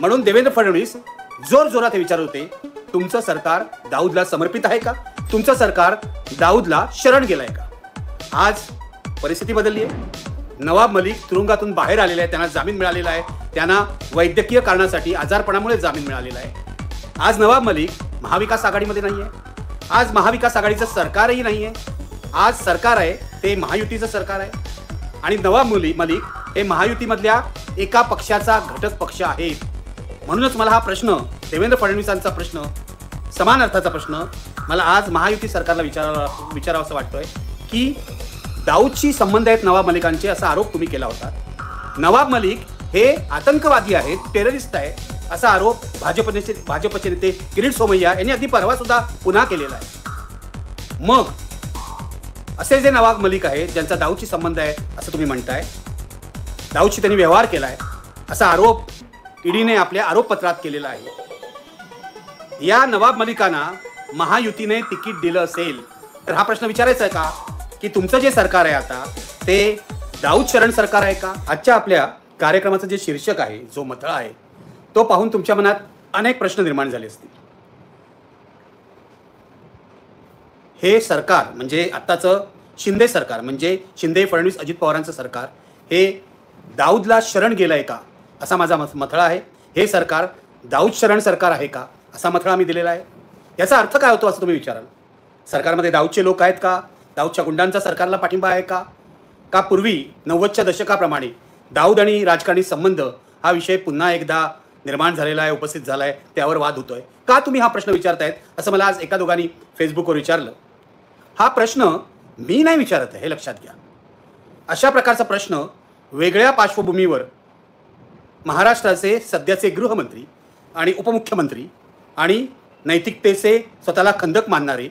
म्हणून देवेंद्र फडणवीस जोर जोरात विचार होते तुमचं सरकार दाऊदला समर्पित आहे का तुमचं सरकार दाऊदला शरण आहे का आज परिस्थिती बदलली आहे नवाब मलिक तुरुंगातून बाहेर आलेला आहे त्यांना जामीन मिळालेला आहे त्यांना वैद्यकीय कारणासाठी आजारपणामुळे जामीन मिळालेला आहे आज नवाब मलिक महाविकास आघाडीमध्ये नाही आहे आज महाविकास आघाडीचं सरकारही नाही आहे आज सरकार आहे ते महायुतीचं सरकार आहे आणि नवाब मुली मलिक हे महायुतीमधल्या एका पक्षाचा घटक पक्ष आहेत म्हणूनच मला हा प्रश्न देवेंद्र फडणवीसांचा प्रश्न समान अर्थाचा प्रश्न मला आज महायुती सरकारला विचारावा विचारावं असं वाटतोय की दाऊदशी संबंध आहेत नवाब मलिकांचे असा आरोप तुम्ही केला होता नवाब मलिक हे आतंकवादी आहेत टेररिस्ट आहे असा आरोप भाजपने भाजपचे नेते किरीट सोमय्या यांनी अगदी परवा सुद्धा पुन्हा केलेला आहे मग असे जे नवाब मलिक आहेत ज्यांचा दाऊदशी संबंध आहे असं तुम्ही म्हणताय दाऊदशी त्यांनी व्यवहार केला आहे असा आरोप ईडीने आपल्या आरोपपत्रात केलेला आहे या नवाब मलिकांना महायुतीने तिकीट दिलं असेल तर हा प्रश्न विचारायचा आहे का की तुमचं जे सरकार आहे आता ते दाऊद शरण सरकार आहे का आजच्या आपल्या कार्यक्रमाचं जे शीर्षक आहे जो मथळा आहे तो पाहून तुमच्या मनात अनेक प्रश्न निर्माण झाले असतील हे सरकार म्हणजे आत्ताचं शिंदे सरकार म्हणजे शिंदे फडणवीस अजित पवारांचं सरकार हे दाऊदला शरण गेलं आहे का असा माझा मथ मथळा आहे हे सरकार दाऊद शरण सरकार आहे का असा मथळा मी दिलेला आहे याचा अर्थ काय होतो असं तुम्ही विचाराल सरकारमध्ये दाऊदचे लोक आहेत का दाऊदच्या गुंडांचा सरकारला पाठिंबा आहे का का पूर्वी नव्वदच्या दशकाप्रमाणे दाऊद आणि राजकारणी संबंध हा विषय पुन्हा एकदा निर्माण झालेला आहे उपस्थित झाला आहे त्यावर वाद होतो आहे का तुम्ही हा प्रश्न विचारतायत असं मला आज एका दोघांनी फेसबुकवर विचारलं हा प्रश्न मी नाही विचारत आहे हे लक्षात घ्या अशा प्रकारचा प्रश्न वेगळ्या पार्श्वभूमीवर महाराष्ट्राचे सध्याचे गृहमंत्री आणि उपमुख्यमंत्री आणि नैतिकतेचे स्वतःला खंदक मानणारे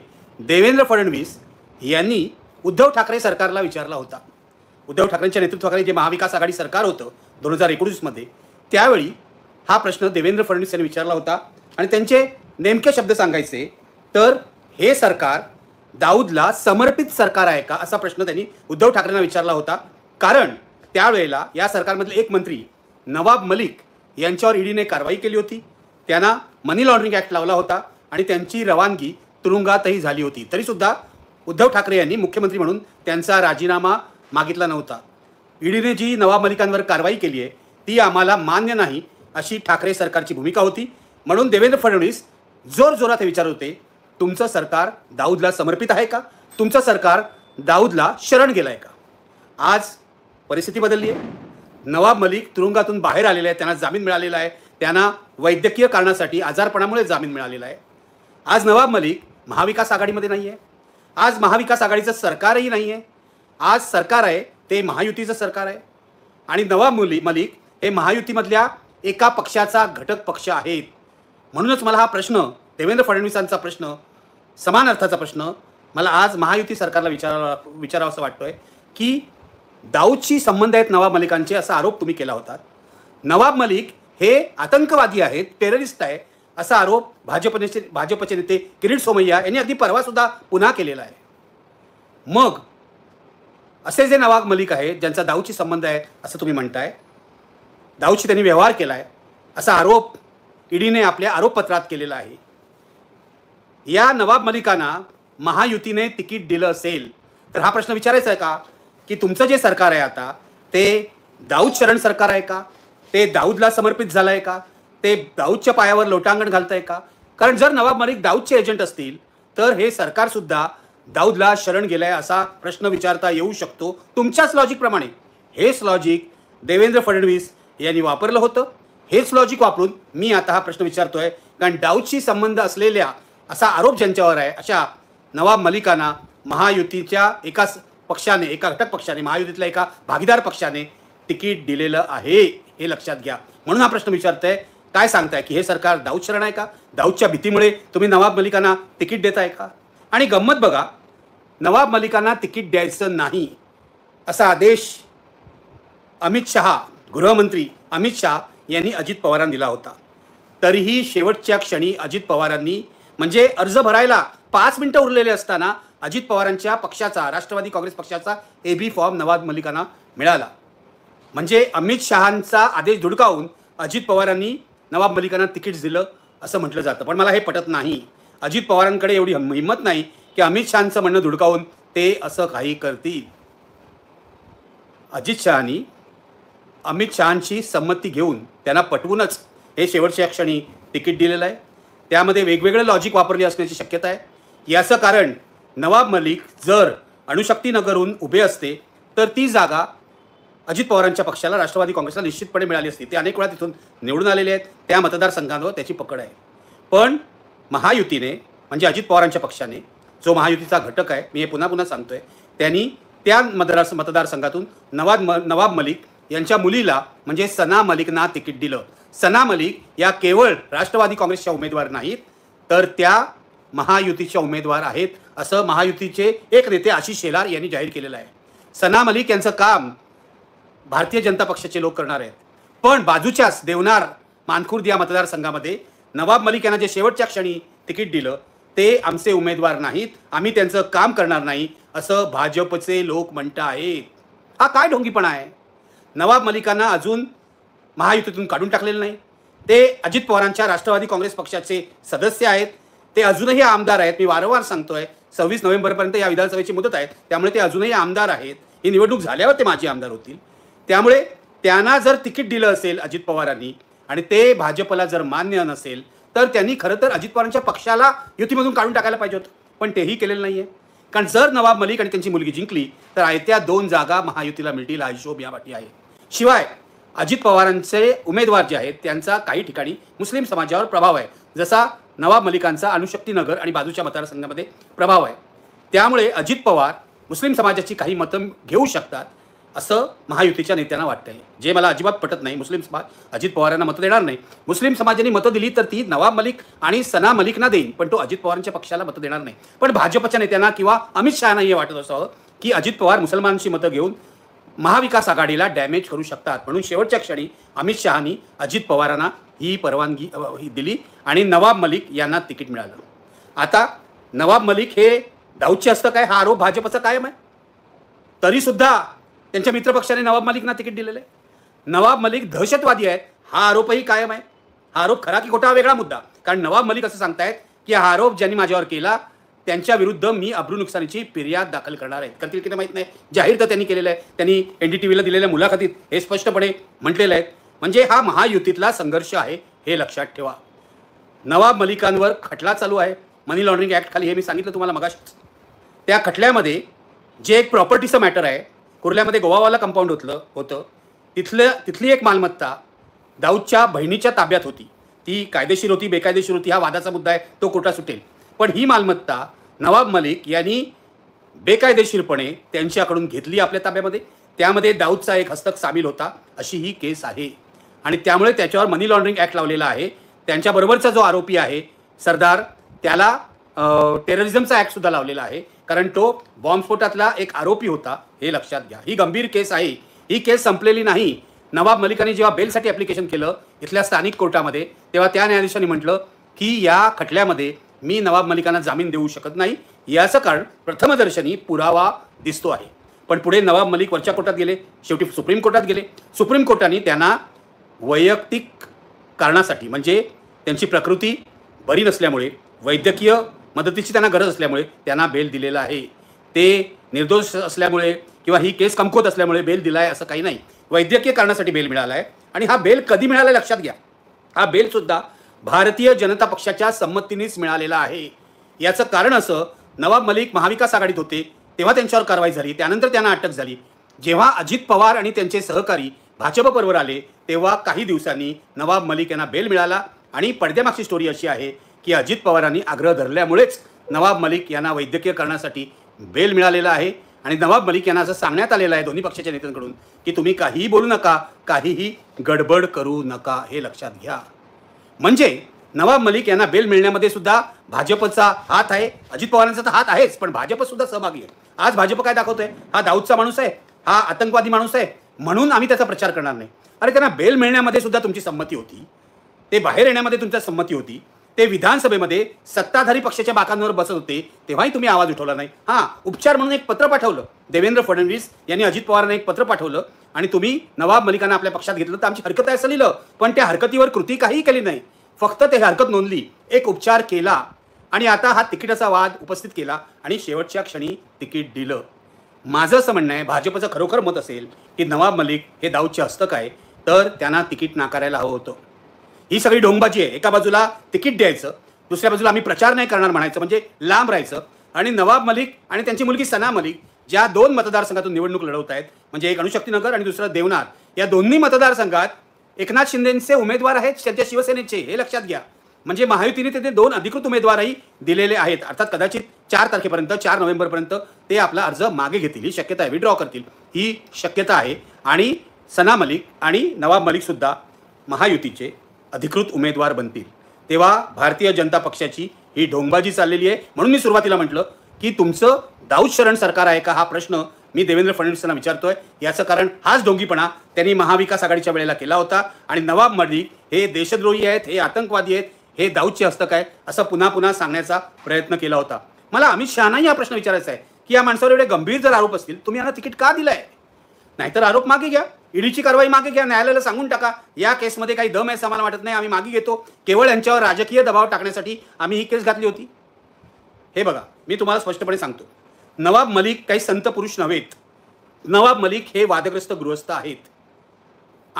देवेंद्र फडणवीस यांनी उद्धव ठाकरे सरकारला विचारला होता उद्धव ठाकरेंच्या नेतृत्वाखाली जे महाविकास आघाडी सरकार होतं दोन हजार एकोणीसमध्ये त्यावेळी हा प्रश्न देवेंद्र फडणवीस यांनी विचारला होता आणि त्यांचे नेमके शब्द सांगायचे तर हे सरकार दाऊदला समर्पित सरकार आहे का असा प्रश्न त्यांनी उद्धव ठाकरेंना विचारला होता कारण त्यावेळेला या सरकारमधले एक मंत्री नवाब मलिक यांच्यावर ईडीने कारवाई केली होती त्यांना मनी लॉन्ड्रिंग ॲक्ट लावला होता आणि त्यांची रवानगी तुरुंगातही झाली होती तरीसुद्धा उद्धव ठाकरे यांनी मुख्यमंत्री म्हणून त्यांचा राजीनामा मागितला नव्हता ईडीने जी नवाब मलिकांवर कारवाई केली आहे ती आम्हाला मान्य नाही अशी ठाकरे सरकारची भूमिका होती म्हणून देवेंद्र फडणवीस जोरजोरात हे विचार होते तुमचं सरकार दाऊदला समर्पित आहे का तुमचं सरकार दाऊदला शरण गेलं आहे का आज परिस्थिती बदलली आहे नवाब मलिक तुरुंगातून बाहेर आलेले आहे त्यांना जामीन मिळालेला आहे त्यांना वैद्यकीय कारणासाठी आजारपणामुळे जामीन मिळालेला आहे आज नवाब मलिक महाविकास आघाडीमध्ये नाही आहे आज महाविकास आघाडीचं सरकारही नाही आहे आज सरकार आहे ते महायुतीचं सरकार आहे आणि नवाब मुली मलिक हे महायुतीमधल्या एका पक्षाचा घटक पक्ष आहेत म्हणूनच मला हा प्रश्न देवेंद्र फडणवीसांचा प्रश्न समान अर्थाचा प्रश्न मला आज महायुती सरकारला विचारावा विचारावं वाटतो आहे की दाऊदशी संबंध आहेत नवाब मलिकांचे असा आरोप तुम्ही केला होता नवाब मलिक हे आतंकवादी आहेत टेररिस्ट आहे असा आरोप भाजपने भाजपचे नेते किरीट सोमय्या यांनी अगदी परवासुद्धा पुन्हा केलेला आहे मग असे जे नवाब मलिक आहेत ज्यांचा दाऊदशी संबंध आहे असं तुम्ही म्हणताय दाऊदशी त्यांनी व्यवहार केला आहे असा आरोप ईडीने आपल्या आरोपपत्रात केलेला आहे या नवाब मलिकांना महायुतीने तिकीट दिलं असेल तर हा प्रश्न विचारायचा आहे का की तुमचं जे सरकार आहे आता ते दाऊद शरण सरकार आहे का ते दाऊदला समर्पित झालं आहे का ते दाऊदच्या पायावर लोटांगण घालत आहे का कारण जर नवाब मलिक दाऊदचे एजंट असतील तर हे सरकारसुद्धा दाऊदला शरण गेलं आहे असा प्रश्न विचारता येऊ शकतो तुमच्याच लॉजिकप्रमाणे हेच लॉजिक देवेंद्र फडणवीस यांनी वापरलं होतं हेच लॉजिक वापरून मी आता हा प्रश्न विचारतोय कारण दाऊदशी संबंध असलेल्या असा आरोप ज्यांच्यावर आहे अशा नवाब मलिकांना महायुतीच्या एका पक्षाने एका घटक पक्षाने महायुतीतल्या एका भागीदार पक्षाने तिकीट दिलेलं आहे हे लक्षात घ्या म्हणून हा प्रश्न विचारत काय सांगताय की हे सरकार दाऊद शरण आहे का दाऊदच्या भीतीमुळे तुम्ही नवाब मलिकांना तिकीट देताय का आणि गंमत बघा नवाब मलिकांना तिकीट द्यायचं नाही असा आदेश अमित शहा गृहमंत्री अमित शहा यांनी अजित पवारांना दिला होता तरीही शेवटच्या क्षणी अजित पवारांनी म्हणजे अर्ज भरायला पाच मिनटं उरलेले असताना अजित पवारांच्या पक्षाचा राष्ट्रवादी काँग्रेस पक्षाचा ए बी फॉर्म नवाब मलिकांना मिळाला म्हणजे अमित शहांचा आदेश धुडकावून अजित पवारांनी नवाब मलिकांना तिकीट दिलं असं म्हटलं जातं पण मला हे पटत नाही अजित पवारांकडे एवढी हिंमत नाही की अमित शहाचं म्हणणं धुडकावून ते असं काही करतील अजित शहानी अमित शहांची संमती घेऊन त्यांना पटवूनच हे शेवटच्या क्षणी तिकीट दिलेलं आहे त्यामध्ये वेगवेगळं लॉजिक वापरली असण्याची शक्यता आहे याचं कारण नवाब मलिक जर अणुशक्तीनगरहून उभे असते तर ती जागा अजित पवारांच्या पक्षाला राष्ट्रवादी काँग्रेसला निश्चितपणे मिळाली असती ते अनेक वेळा तिथून निवडून आलेले आहेत त्या मतदारसंघांवर त्याची पकड आहे पण महायुतीने म्हणजे अजित पवारांच्या पक्षाने जो महायुतीचा घटक आहे मी हे पुन्हा पुन्हा सांगतोय त्यांनी त्या मतदार मतदारसंघातून नवाब म नवाब मलिक यांच्या मुलीला म्हणजे सना मलिकना तिकीट दिलं सना मलिक या केवळ राष्ट्रवादी काँग्रेसच्या उमेदवार नाहीत तर त्या महायुतीच्या उमेदवार आहेत असं महायुतीचे एक नेते आशिष शेलार यांनी जाहीर केलेलं आहे सना मलिक यांचं काम भारतीय जनता पक्षाचे लोक करणार आहेत पण बाजूच्याच देवनार मानखुर्द या मतदारसंघामध्ये नवाब मलिक यांना जे शेवटच्या क्षणी तिकीट दिलं ते आमचे उमेदवार नाहीत आम्ही त्यांचं काम करणार नाही असं भाजपचे लोक म्हणत आहेत हा काय ढोंगीपणा आहे नवाब मलिकांना अजून महायुतीतून काढून टाकलेलं नाही ते अजित पवारांच्या राष्ट्रवादी काँग्रेस पक्षाचे सदस्य आहेत ते अजूनही आमदार आहेत मी वारंवार सांगतोय सव्वीस नोव्हेंबरपर्यंत या विधानसभेची मुदत आहे त्यामुळे ते अजूनही आमदार आहेत ही निवडणूक झाल्यावर ते माजी आमदार होतील त्यामुळे त्यांना जर तिकीट दिलं असेल अजित पवारांनी आणि ते भाजपला जर मान्य नसेल तर त्यांनी खरं तर अजित पवारांच्या पक्षाला युतीमधून काढून टाकायला पाहिजे होतं पण तेही केलेलं नाही आहे कारण जर नवाब मलिक आणि त्यांची मुलगी जिंकली तर आयत्या दोन जागा महायुतीला मिळतील हा हिशोब या वाटी आहे शिवाय अजित पवारांचे उमेदवार जे आहेत त्यांचा काही ठिकाणी मुस्लिम समाजावर प्रभाव आहे जसा नवाब मलिकांचा अणुशक्तीनगर आणि बाजूच्या मतदारसंघामध्ये प्रभाव आहे त्यामुळे अजित पवार मुस्लिम समाजाची काही मतं घेऊ शकतात असं महायुतीच्या नेत्यांना वाटतंय जे मला अजिबात पटत नाही मुस्लिम समाज अजित पवारांना मतं देणार नाही मुस्लिम समाजाने मतं दिली तर ती नवाब मलिक आणि सना मलिकना देईन पण तो अजित पवारांच्या पक्षाला मतं देणार नाही पण भाजपच्या नेत्यांना किंवा अमित शहाना हे वाटत असावं की अजित पवार मुसलमानांची मतं घेऊन महाविकास आघाडीला डॅमेज करू शकतात म्हणून शेवटच्या क्षणी अमित शहानी अजित पवारांना ही परवानगी ही दिली आणि नवाब मलिक यांना तिकीट मिळालं आता नवाब मलिक हे दाऊदचे असतं काय हा आरोप भाजपचा कायम आहे तरीसुद्धा त्यांच्या मित्रपक्षाने नवाब मलिकना तिकीट दिलेलं आहे नवाब मलिक दहशतवादी आहेत हा आरोपही कायम आहे हा आरोप खरा की खोटा वेगळा मुद्दा कारण नवाब मलिक असं सांगतायत की हा आरोप ज्यांनी माझ्यावर केला त्यांच्या विरुद्ध मी अब्रू नुकसानीची फिर्याद दाखल करणार आहे करतील की माहीत नाही जाहीर तर त्यांनी केलेलं आहे त्यांनी एन डी टी व्हीला दिलेल्या मुलाखतीत हे स्पष्टपणे म्हटलेलं आहे म्हणजे हा महायुतीतला संघर्ष आहे हे लक्षात ठेवा नवाब मलिकांवर खटला चालू आहे मनी लॉन्ड्रिंग ॲक्ट खाली हे मी सांगितलं तुम्हाला मगाश त्या खटल्यामध्ये जे एक प्रॉपर्टीचं मॅटर आहे कुर्ल्यामध्ये गोवावाला कंपाऊंड होतलं होतं तिथलं तिथली एक मालमत्ता दाऊदच्या बहिणीच्या ताब्यात होती ती कायदेशीर होती बेकायदेशीर होती हा वादाचा मुद्दा आहे तो कोर्टात सुटेल पण ही मालमत्ता नवाब मलिक यांनी बेकायदेशीरपणे त्यांच्याकडून घेतली आपल्या ताब्यामध्ये त्यामध्ये दाऊदचा एक हस्तक सामील होता अशी ही केस आहे आणि त्यामुळे त्याच्यावर मनी लॉन्ड्रिंग ॲक्ट लावलेला आहे त्यांच्याबरोबरचा जो आरोपी आहे सरदार त्याला टेररिझमचा ॲक्टसुद्धा लावलेला आहे कारण तो बॉम्बस्फोटातला एक आरोपी होता हे लक्षात घ्या ही गंभीर केस आहे ही केस संपलेली नाही नवाब मलिकाने जेव्हा बेलसाठी ॲप्लिकेशन केलं इथल्या स्थानिक कोर्टामध्ये तेव्हा त्या न्यायाधीशांनी म्हटलं की या खटल्यामध्ये मी नवाब मलिकांना जामीन देऊ शकत नाही याचं कारण प्रथमदर्शनी पुरावा दिसतो आहे पण पुढे नवाब मलिक वरच्या कोर्टात गेले शेवटी सुप्रीम कोर्टात गेले सुप्रीम कोर्टाने त्यांना वैयक्तिक कारणासाठी म्हणजे त्यांची प्रकृती बरी नसल्यामुळे वैद्यकीय मदतीची त्यांना गरज असल्यामुळे त्यांना बेल दिलेला आहे ते निर्दोष असल्यामुळे किंवा ही केस कमकुवत असल्यामुळे बेल दिला आहे असं काही नाही वैद्यकीय कारणासाठी बेल मिळाला आहे आणि हा बेल कधी मिळाला लक्षात घ्या हा बेलसुद्धा भारतीय जनता पक्षाच्या संमतीनेच मिळालेला आहे याचं कारण असं नवाब मलिक महाविकास आघाडीत होते तेव्हा त्यांच्यावर कारवाई झाली त्यानंतर त्यांना अटक झाली जेव्हा अजित पवार आणि त्यांचे सहकारी भाजप आले तेव्हा काही दिवसांनी नवाब मलिक यांना बेल मिळाला आणि पडद्यामागची स्टोरी अशी आहे की अजित पवारांनी आग्रह धरल्यामुळेच नवाब मलिक यांना वैद्यकीय करण्यासाठी बेल मिळालेला आहे आणि नवाब मलिक यांना असं सांगण्यात आलेलं आहे दोन्ही पक्षाच्या नेत्यांकडून की तुम्ही काहीही बोलू नका काहीही गडबड करू नका हे लक्षात घ्या म्हणजे नवाब मलिक यांना बेल मिळण्यामध्ये सुद्धा भाजपचा हात आहे अजित पवारांचा तर हात आहेच पण भाजप सुद्धा सहभागी आहे आज भाजप काय दाखवतोय हा दाऊदचा माणूस आहे हा आतंकवादी माणूस आहे म्हणून आम्ही त्याचा प्रचार करणार नाही अरे त्यांना बेल मिळण्यामध्ये सुद्धा तुमची संमती होती ते बाहेर येण्यामध्ये तुमची संमती होती ते विधानसभेमध्ये सत्ताधारी पक्षाच्या बाकांवर बसत होते तेव्हाही तुम्ही आवाज उठवला नाही हां उपचार म्हणून एक पत्र पाठवलं देवेंद्र फडणवीस यांनी अजित पवारांना एक पत्र पाठवलं आणि तुम्ही नवाब मलिकांना आपल्या पक्षात घेतलं तर आमची हरकत आहे असं लिहिलं पण त्या हरकतीवर कृती काहीही केली नाही फक्त ते हरकत नोंदली एक उपचार केला आणि आता हा तिकीटाचा वाद उपस्थित केला आणि शेवटच्या क्षणी तिकीट दिलं माझं असं म्हणणं आहे भाजपचं खरोखर मत असेल की नवाब मलिक हे दाऊदचे हस्तक आहे तर त्यांना तिकीट नाकारायला हवं होतं ही सगळी ढोंगबाजी आहे एका बाजूला तिकीट द्यायचं दुसऱ्या बाजूला आम्ही प्रचार नाही करणार म्हणायचं म्हणजे लांब राहायचं आणि नवाब मलिक आणि त्यांची मुलगी सना मलिक ज्या दोन मतदारसंघातून निवडणूक लढवत आहेत म्हणजे एक अणुशक्तीनगर आणि दुसरं देवनार या दोन्ही मतदारसंघात एकनाथ शिंदेचे उमेदवार आहेत त्यांच्या शिवसेनेचे हे लक्षात घ्या म्हणजे महायुतीने तिथे दोन अधिकृत उमेदवारही दिलेले आहेत अर्थात कदाचित चार तारखेपर्यंत चार नोव्हेंबरपर्यंत ते आपला अर्ज मागे घेतील ही शक्यता आहे विड्रॉ करतील ही शक्यता आहे आणि सना मलिक आणि नवाब मलिक सुद्धा महायुतीचे अधिकृत उमेदवार बनतील तेव्हा भारतीय जनता पक्षाची ही ढोंगबाजी चाललेली आहे म्हणून मी सुरुवातीला म्हटलं की तुमचं दाऊद शरण सरकार आहे का हा प्रश्न मी देवेंद्र फडणवीसांना विचारतोय याचं कारण हाच ढोंगीपणा त्यांनी महाविकास आघाडीच्या वेळेला केला होता आणि नवाब मलिक हे देशद्रोही आहेत हे आतंकवादी आहेत हे दाऊदचे हस्तक आहेत असं पुन्हा पुन्हा सांगण्याचा प्रयत्न केला होता मला अमित शहानाही हा प्रश्न विचारायचा आहे की या माणसावर एवढे गंभीर जर आरोप असतील तुम्ही यांना तिकीट का दिलं आहे नाहीतर आरोप मागे घ्या ईडीची कारवाई मागे घ्या न्यायालयाला सांगून टाका या केसमध्ये काही दम आहे मला वाटत नाही आम्ही मागे घेतो केवळ यांच्यावर राजकीय दबाव टाकण्यासाठी आम्ही ही केस घातली होती हे बघा मी तुम्हाला स्पष्टपणे सांगतो नवाब मलिक काही संत पुरुष नव्हेत नवाब मलिक हे वादग्रस्त गृहस्थ आहेत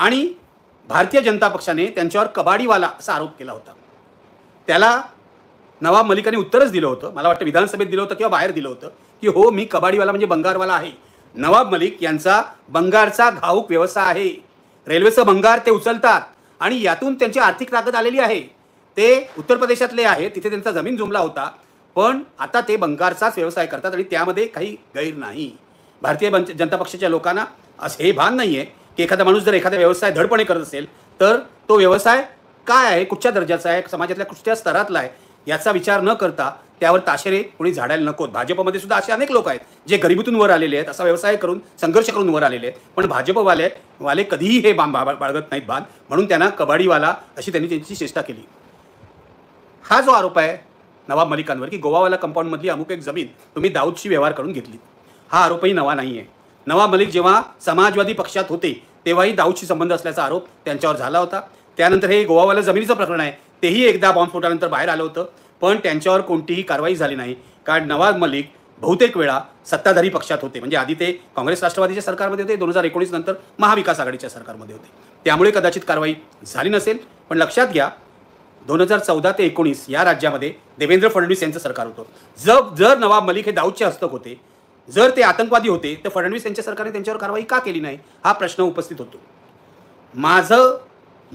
आणि भारतीय जनता पक्षाने त्यांच्यावर कबाडीवाला असा आरोप केला होता त्याला नवाब मलिकाने उत्तरच दिलं होतं मला वाटतं विधानसभेत दिलं होतं किंवा बाहेर दिलं होतं की हो मी कबाडीवाला म्हणजे बंगारवाला आहे नवाब मलिक यांचा बंगारचा घाऊक व्यवसाय आहे रेल्वेचं बंगार ते उचलतात आणि यातून त्यांची आर्थिक ताकद आलेली आहे ते उत्तर प्रदेशातले आहे तिथे त्यांचा जमीन जुमला होता पण आता ते बंगारचाच व्यवसाय करतात आणि त्यामध्ये काही गैर नाही भारतीय जनता पक्षाच्या लोकांना असं हे भान नाही आहे की एखादा माणूस जर एखादा व्यवसाय धडपणे करत असेल तर तो व्यवसाय काय आहे कुठच्या दर्जाचा आहे समाजातल्या कुठच्या स्तरातला आहे याचा विचार न करता त्यावर ताशेरे कोणी झाडायला नकोत भाजपमध्ये सुद्धा असे अनेक लोक आहेत जे गरिबीतून वर आलेले आहेत असा व्यवसाय करून संघर्ष करून वर आलेले आहेत पण भाजपवाले वाले कधीही हे बांब बाळगत नाहीत बांध म्हणून त्यांना कबाडीवाला अशी त्यांनी त्यांची चेष्टा केली हा जो आरोप आहे नवाब मलिकांवर की गोवावाला कंपाऊंडमधली अमुक एक जमीन तुम्ही दाऊदशी व्यवहार करून घेतली हा आरोपही नवा नाही आहे नवाब मलिक जेव्हा समाजवादी पक्षात होते तेव्हाही दाऊदशी संबंध असल्याचा आरोप त्यांच्यावर झाला होता त्यानंतर हे गोवावाला जमिनीचं प्रकरण आहे तेही एकदा बॉम्बस्फोटानंतर बाहेर आलं होतं पण त्यांच्यावर कोणतीही कारवाई झाली नाही कारण नवाज मलिक बहुतेक वेळा सत्ताधारी पक्षात होते म्हणजे आधी ते काँग्रेस राष्ट्रवादीच्या सरकारमध्ये होते दोन हजार एकोणीस नंतर महाविकास आघाडीच्या सरकारमध्ये होते त्यामुळे कदाचित कारवाई झाली नसेल पण लक्षात घ्या दोन हजार चौदा ते एकोणीस या राज्यामध्ये देवेंद्र फडणवीस यांचं सरकार होतं जर जर नवाब मलिक हे दाऊदचे हस्तक होते जर ते आतंकवादी होते तर फडणवीस यांच्या सरकारने त्यांच्यावर कारवाई का केली नाही हा प्रश्न उपस्थित होतो माझं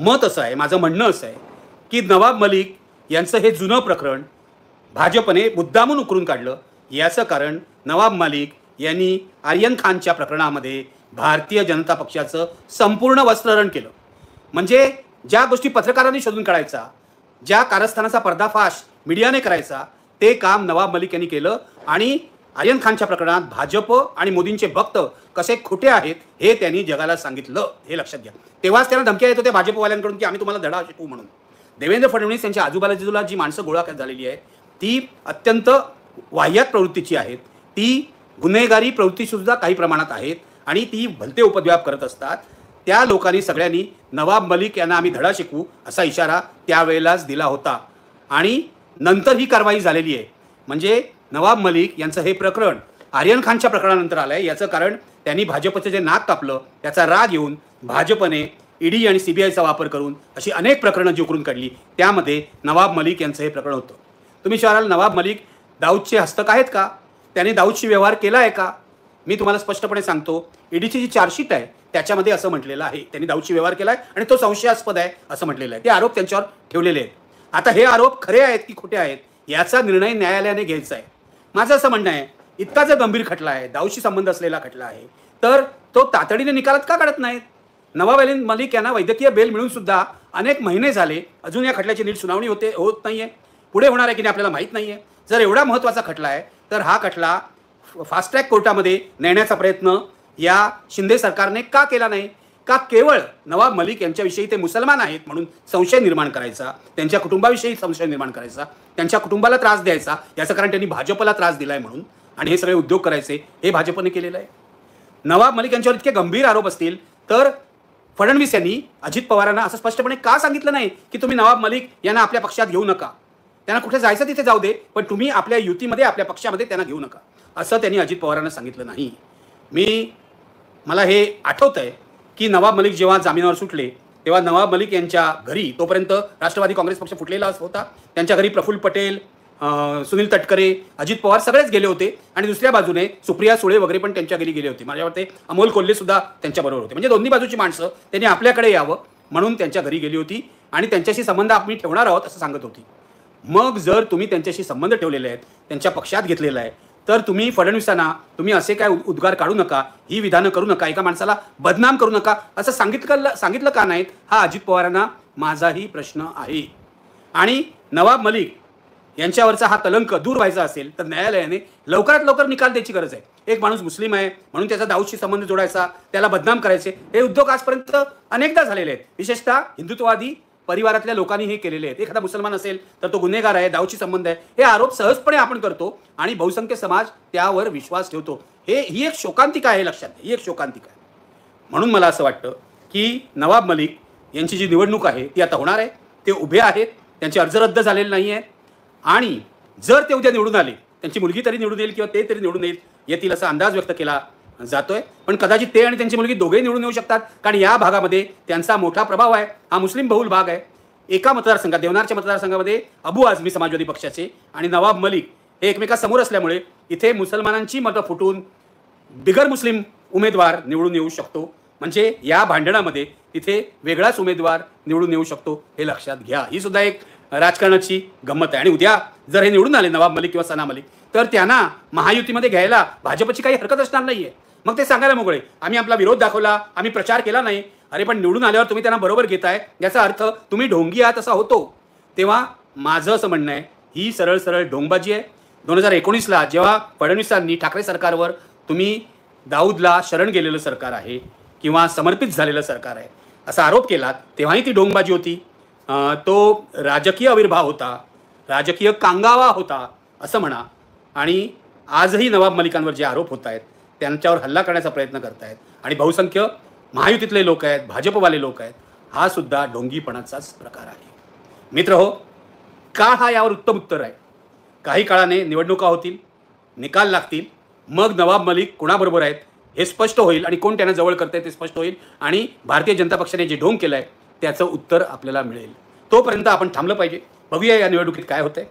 मत असं आहे माझं म्हणणं असं आहे की नवाब मलिक यांचं हे जुनं प्रकरण भाजपने मुद्दामून उकरून काढलं याचं कारण नवाब मालिक यांनी आर्यन खानच्या प्रकरणामध्ये भारतीय जनता पक्षाचं संपूर्ण वस्त्रहरण केलं म्हणजे ज्या गोष्टी पत्रकारांनी शोधून काढायचा ज्या कारस्थानाचा पर्दाफाश मीडियाने करायचा ते काम नवाब मलिक यांनी केलं आणि आर्यन खानच्या प्रकरणात भाजप आणि मोदींचे भक्त कसे खोटे आहेत हे त्यांनी जगाला सांगितलं हे लक्षात घ्या तेव्हाच त्यांना धमक्या येत होत्या भाजपवाल्यांकडून की आम्ही तुम्हाला धडा शिकवू म्हणून देवेंद्र फडणवीस यांच्या आजूबाजूला जी माणसं गोळा झालेली आहे ती अत्यंत वाह्यात प्रवृत्तीची आहेत ती गुन्हेगारी प्रवृत्तीसुद्धा काही प्रमाणात आहेत आणि ती भलते उपद्व्याप करत असतात त्या लोकांनी सगळ्यांनी नवाब मलिक यांना आम्ही धडा शिकवू असा इशारा त्यावेळेलाच दिला होता आणि नंतर ही कारवाई झालेली आहे म्हणजे नवाब मलिक यांचं हे प्रकरण आर्यन खानच्या प्रकरणानंतर आलं आहे याचं कारण त्यांनी भाजपचं जे नाक कापलं त्याचा राग येऊन भाजपने ईडी आणि सीबीआयचा वापर करून अशी अनेक प्रकरणं जिंकून काढली त्यामध्ये नवाब मलिक यांचं हे प्रकरण होतं तुम्ही शहराल नवाब मलिक दाऊदचे हस्तक आहेत का त्याने दाऊदशी व्यवहार केला आहे का मी तुम्हाला स्पष्टपणे सांगतो ईडीची जी चार्जशीट आहे त्याच्यामध्ये असं म्हटलेलं आहे त्यांनी दाऊदशी व्यवहार केला आहे आणि तो संशयास्पद आहे असं म्हटलेलं आहे ते आरोप त्यांच्यावर ठेवलेले आहेत आता हे आरोप खरे आहेत की खोटे आहेत याचा निर्णय न्यायालयाने घ्यायचा आहे माझं असं म्हणणं आहे इतका जर गंभीर खटला आहे दाऊदशी संबंध असलेला खटला आहे तर तो तातडीने निकालात का काढत नाहीत नवाब अली मलिक यांना वैद्यकीय बेल मिळून सुद्धा अनेक महिने झाले अजून या खटल्याची नीट सुनावणी होते होत नाही आहे पुढे होणार आहे की नाही आपल्याला माहीत नाही आहे जर एवढा महत्त्वाचा खटला आहे तर हा खटला फास्ट ट्रॅक कोर्टामध्ये नेण्याचा प्रयत्न या शिंदे सरकारने का केला नाही का केवळ नवाब मलिक यांच्याविषयी ते मुसलमान आहेत म्हणून संशय निर्माण करायचा त्यांच्या कुटुंबाविषयी संशय निर्माण करायचा त्यांच्या कुटुंबाला त्रास द्यायचा याचं कारण त्यांनी भाजपला त्रास दिला म्हणून आणि हे सगळे उद्योग करायचे हे भाजपने केलेलं आहे नवाब मलिक यांच्यावर इतके गंभीर आरोप असतील तर फडणवीस यांनी अजित पवारांना असं स्पष्टपणे का सांगितलं नाही की तुम्ही नवाब मलिक यांना आपल्या पक्षात घेऊ नका त्यांना कुठे जायचं तिथे जाऊ दे पण तुम्ही आपल्या युतीमध्ये आपल्या पक्षामध्ये त्यांना घेऊ नका असं त्यांनी अजित पवारांना सांगितलं नाही मी मला हे आठवत आहे की नवाब मलिक जेव्हा जामिनावर सुटले तेव्हा नवाब मलिक यांच्या घरी तोपर्यंत राष्ट्रवादी काँग्रेस पक्ष फुटलेला होता त्यांच्या घरी प्रफुल्ल पटेल सुनील तटकरे अजित पवार सगळेच गेले होते आणि दुसऱ्या बाजूने सुप्रिया सुळे वगैरे पण त्यांच्या घरी गेले होते माझ्या वाटते अमोल कोल्हे सुद्धा त्यांच्याबरोबर होते म्हणजे दोन्ही बाजूची माणसं त्यांनी आपल्याकडे यावं म्हणून त्यांच्या घरी गेली होती आणि त्यांच्याशी संबंध आम्ही ठेवणार आहोत असं सांगत होती मग जर तुम्ही त्यांच्याशी संबंध ठेवलेले आहेत त्यांच्या पक्षात घेतलेला आहे तर तुम्ही फडणवीसांना तुम्ही असे काय उद्गार काढू नका ही विधानं करू नका एका माणसाला बदनाम करू नका असं सांगितलं सांगितलं का नाहीत हा अजित पवारांना माझाही प्रश्न आहे आणि नवाब मलिक यांच्यावरचा हा कलंक दूर व्हायचा असेल तर न्यायालयाने लवकरात लवकर निकाल द्यायची गरज आहे एक माणूस मुस्लिम आहे म्हणून त्याचा दाऊदशी संबंध जोडायचा त्याला बदनाम करायचे हे उद्योग आजपर्यंत अनेकदा झालेले आहेत विशेषतः हिंदुत्ववादी परिवारातल्या लोकांनी हे केलेले आहेत एखादा मुसलमान असेल तर तो गुन्हेगार आहे दाऊदशी संबंध आहे हे आरोप सहजपणे आपण करतो आणि बहुसंख्य समाज त्यावर विश्वास ठेवतो हे ही एक शोकांतिका आहे लक्षात ही एक शोकांतिका आहे म्हणून मला असं वाटतं की नवाब मलिक यांची जी निवडणूक आहे ती आता होणार आहे ते उभे आहेत त्यांचे अर्ज रद्द झालेले नाही आहेत आणि जर ते उद्या निवडून आले त्यांची मुलगी तरी निवडून येईल किंवा ते तरी निवडून येईल येतील असा अंदाज व्यक्त केला जातोय पण कदाचित ते आणि त्यांची मुलगी दोघेही निवडून येऊ शकतात कारण या भागामध्ये त्यांचा मोठा प्रभाव आहे हा मुस्लिम बहुल भाग आहे एका मतदारसंघात देवनारच्या मतदारसंघामध्ये अबू आझमी समाजवादी पक्षाचे आणि नवाब मलिक हे एकमेकासमोर असल्यामुळे इथे मुसलमानांची मतं फुटून बिगर मुस्लिम उमेदवार निवडून येऊ शकतो म्हणजे या भांडणामध्ये तिथे वेगळाच उमेदवार निवडून येऊ शकतो हे लक्षात घ्या ही सुद्धा एक राजकारणाची गंमत आहे आणि उद्या जर हे निवडून आले नवाब मलिक किंवा सना मलिक तर त्यांना महायुतीमध्ये घ्यायला भाजपची काही हरकत असणार नाहीये मग ते सांगायला मोकळे आम्ही आपला विरोध दाखवला आम्ही प्रचार केला नाही अरे पण निवडून आल्यावर तुम्ही त्यांना बरोबर घेताय याचा अर्थ तुम्ही ढोंगी आहात असा होतो तेव्हा माझं असं म्हणणं आहे ही सरळ सरळ ढोंगबाजी आहे दोन हजार एकोणीसला जेव्हा फडणवीसांनी ठाकरे सरकारवर तुम्ही दाऊदला शरण गेलेलं सरकार आहे किंवा समर्पित झालेलं सरकार आहे असा आरोप केला तेव्हाही ती ढोंगबाजी होती तो राजकीय आविर्भाव होता राजकीय कांगावा होता असं म्हणा आणि आजही नवाब मलिकांवर जे आरोप होत आहेत त्यांच्यावर हल्ला करण्याचा प्रयत्न करतायत आणि बहुसंख्य महायुतीतले लोक आहेत भाजपवाले लोक आहेत हा सुद्धा ढोंगीपणाचाच प्रकार आहे मित्र हो काळ हा यावर उत्तम उत्तर आहे काही काळाने निवडणुका होतील निकाल लागतील मग नवाब मलिक कोणाबरोबर आहेत हे स्पष्ट होईल आणि कोण त्यांना जवळ करत ते स्पष्ट होईल आणि भारतीय जनता पक्षाने जे ढोंग केलं आहे त्याचं उत्तर आपल्याला मिळेल तोपर्यंत आपण थांबलं पाहिजे बघूया या निवडणुकीत काय होतंय